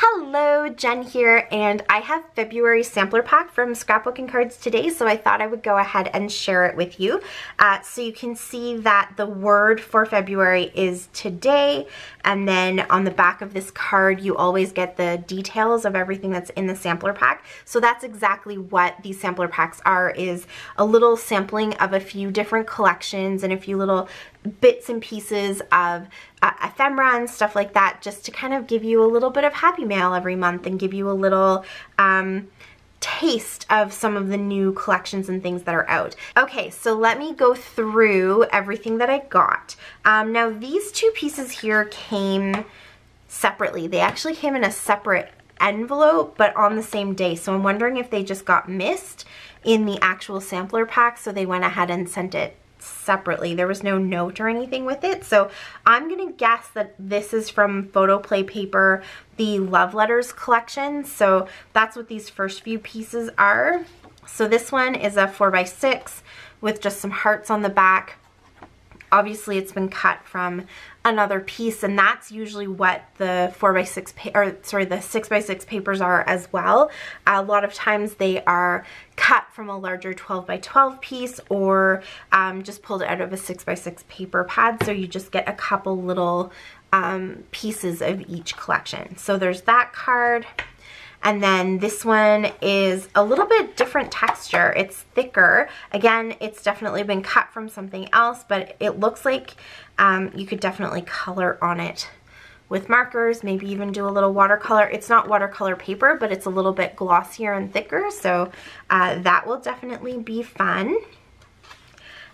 Hello, Jen here, and I have February sampler pack from Scrapbooking Cards today, so I thought I would go ahead and share it with you. Uh, so you can see that the word for February is today, and then on the back of this card, you always get the details of everything that's in the sampler pack. So that's exactly what these sampler packs are, is a little sampling of a few different collections and a few little bits and pieces of uh, ephemera and stuff like that just to kind of give you a little bit of happy mail every month and give you a little um, taste of some of the new collections and things that are out. Okay, so let me go through everything that I got. Um, now these two pieces here came separately. They actually came in a separate envelope but on the same day so I'm wondering if they just got missed in the actual sampler pack so they went ahead and sent it separately. There was no note or anything with it. So I'm going to guess that this is from Photoplay Paper, the Love Letters collection. So that's what these first few pieces are. So this one is a 4x6 with just some hearts on the back. Obviously it's been cut from another piece and that's usually what the 4x6 or sorry the 6x6 papers are as well. A lot of times they are cut from a larger 12 by 12 piece or um, just pulled out of a 6x6 paper pad so you just get a couple little um, pieces of each collection. So there's that card. And then this one is a little bit different texture. It's thicker. Again, it's definitely been cut from something else, but it looks like um, you could definitely color on it with markers, maybe even do a little watercolor. It's not watercolor paper, but it's a little bit glossier and thicker, so uh, that will definitely be fun.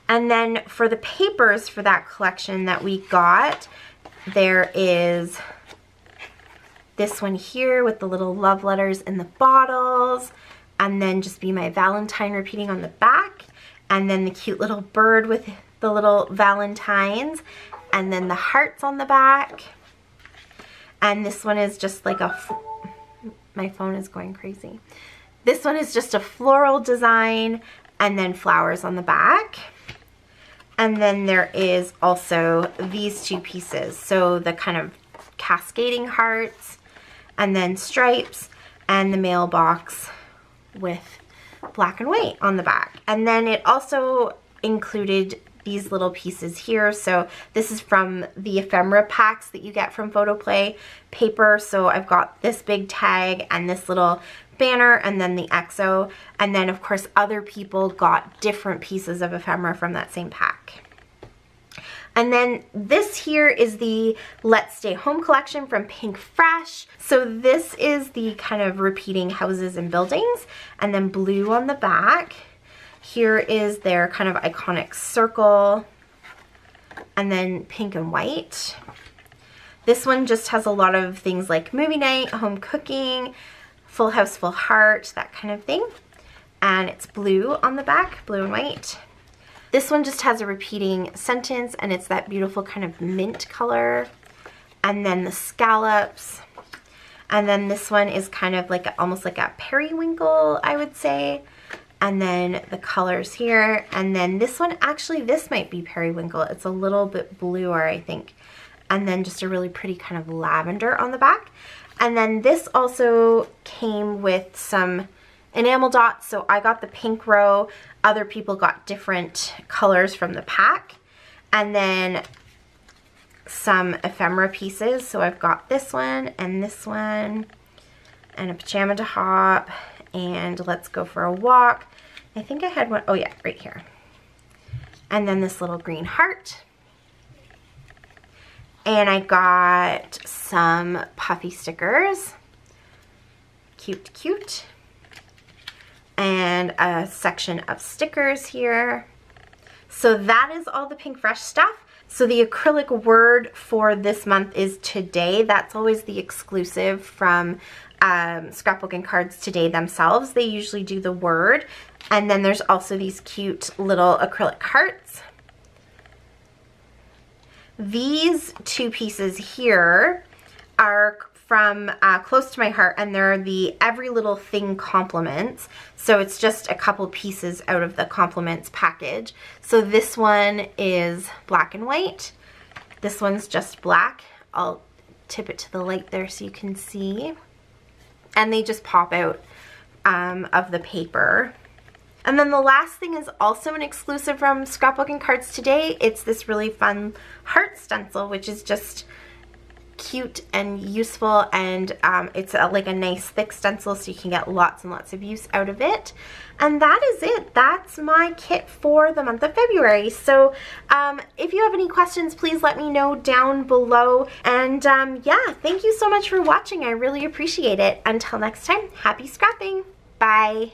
And then for the papers for that collection that we got, there is this one here with the little love letters in the bottles, and then just be my valentine repeating on the back, and then the cute little bird with the little valentines, and then the hearts on the back. And this one is just like a, my phone is going crazy. This one is just a floral design and then flowers on the back. And then there is also these two pieces. So the kind of cascading hearts and then stripes and the mailbox with black and white on the back. And then it also included these little pieces here. So this is from the ephemera packs that you get from Photoplay paper. So I've got this big tag and this little banner and then the EXO. And then of course other people got different pieces of ephemera from that same pack. And then this here is the Let's Stay Home collection from Pink Fresh. So this is the kind of repeating houses and buildings and then blue on the back. Here is their kind of iconic circle and then pink and white. This one just has a lot of things like movie night, home cooking, full house, full heart, that kind of thing. And it's blue on the back, blue and white. This one just has a repeating sentence and it's that beautiful kind of mint color. And then the scallops. And then this one is kind of like almost like a periwinkle, I would say. And then the colors here. And then this one, actually this might be periwinkle. It's a little bit bluer, I think. And then just a really pretty kind of lavender on the back. And then this also came with some enamel dots. So I got the pink row. Other people got different colors from the pack. And then some ephemera pieces. So I've got this one and this one and a pajama to hop and let's go for a walk. I think I had one, oh yeah, right here. And then this little green heart. And I got some puffy stickers. Cute, cute and a section of stickers here. So that is all the Pink Fresh stuff. So the acrylic word for this month is today. That's always the exclusive from um, cards today themselves. They usually do the word. And then there's also these cute little acrylic hearts. These two pieces here are from uh, close to my heart and they're the Every Little Thing compliments. So it's just a couple pieces out of the compliments package. So this one is black and white. This one's just black. I'll tip it to the light there so you can see. And they just pop out um, of the paper. And then the last thing is also an exclusive from Scrapbooking Cards Today. It's this really fun heart stencil, which is just cute and useful and um, it's a, like a nice thick stencil so you can get lots and lots of use out of it. And that is it. That's my kit for the month of February. So um, if you have any questions, please let me know down below. And um, yeah, thank you so much for watching. I really appreciate it. Until next time, happy scrapping. Bye.